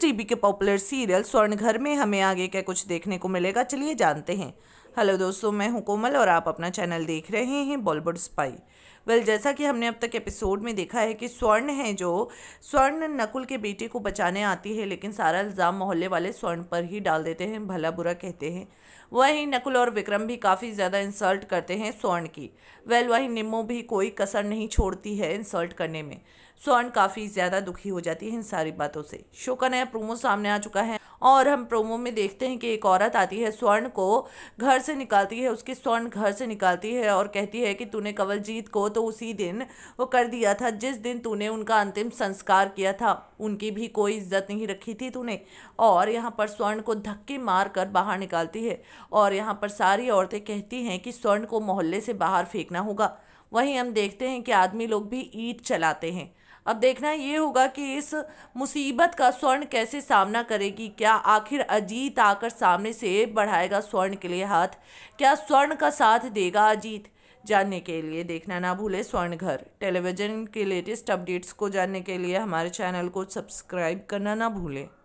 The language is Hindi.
टीवी के पॉपुलर सीरियल स्वर्णघर में हमें आगे क्या कुछ देखने को मिलेगा चलिए जानते हैं हेलो दोस्तों मैं हूं कोमल और आप अपना चैनल देख रहे हैं बॉलीवुड स्पाई वेल well, जैसा कि हमने अब तक एपिसोड में देखा है कि स्वर्ण है जो स्वर्ण नकुल के बेटे को बचाने आती है लेकिन सारा इल्ज़ाम मोहल्ले वाले स्वर्ण पर ही डाल देते हैं भला बुरा कहते हैं वहीं नकुल और विक्रम भी काफ़ी ज़्यादा इंसल्ट करते हैं स्वर्ण की वेल well, वहीं निम्मो भी कोई कसर नहीं छोड़ती है इंसल्ट करने में स्वर्ण काफ़ी ज़्यादा दुखी हो जाती है इन सारी बातों से शो का नया प्रोमो सामने आ चुका है और हम प्रोमो में देखते हैं कि एक औरत आती है स्वर्ण को घर से निकालती है उसके स्वर्ण घर से निकालती है और कहती है कि तूने कवलजीत को तो उसी दिन वो कर दिया था जिस दिन तूने उनका अंतिम संस्कार किया था उनकी भी कोई इज्जत नहीं रखी थी तूने और यहाँ पर स्वर्ण को धक्के मार कर बाहर निकालती है और यहाँ पर सारी औरतें कहती हैं कि स्वर्ण को मोहल्ले से बाहर फेंकना होगा वहीं हम देखते हैं कि आदमी लोग भी ईट चलाते हैं अब देखना ये होगा कि इस मुसीबत का स्वर्ण कैसे सामना करेगी क्या आखिर अजीत आकर सामने से बढ़ाएगा स्वर्ण के लिए हाथ क्या स्वर्ण का साथ देगा अजीत जानने के लिए देखना ना भूलें स्वर्ण घर टेलीविज़न के लेटेस्ट अपडेट्स को जानने के लिए हमारे चैनल को सब्सक्राइब करना ना भूलें